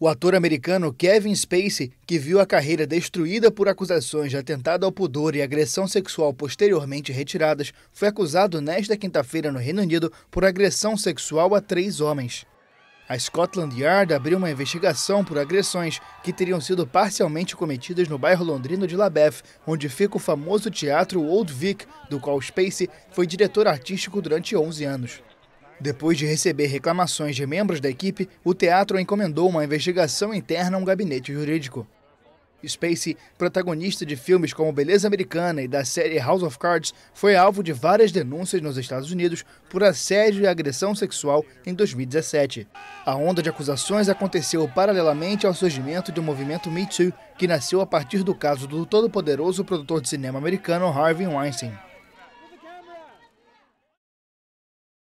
O ator americano Kevin Spacey, que viu a carreira destruída por acusações de atentado ao pudor e agressão sexual posteriormente retiradas, foi acusado nesta quinta-feira no Reino Unido por agressão sexual a três homens. A Scotland Yard abriu uma investigação por agressões que teriam sido parcialmente cometidas no bairro londrino de Labeth, onde fica o famoso teatro Old Vic, do qual Spacey foi diretor artístico durante 11 anos. Depois de receber reclamações de membros da equipe, o teatro encomendou uma investigação interna a um gabinete jurídico. Spacey, protagonista de filmes como Beleza Americana e da série House of Cards, foi alvo de várias denúncias nos Estados Unidos por assédio e agressão sexual em 2017. A onda de acusações aconteceu paralelamente ao surgimento do movimento Me Too, que nasceu a partir do caso do todo-poderoso produtor de cinema americano Harvey Weinstein.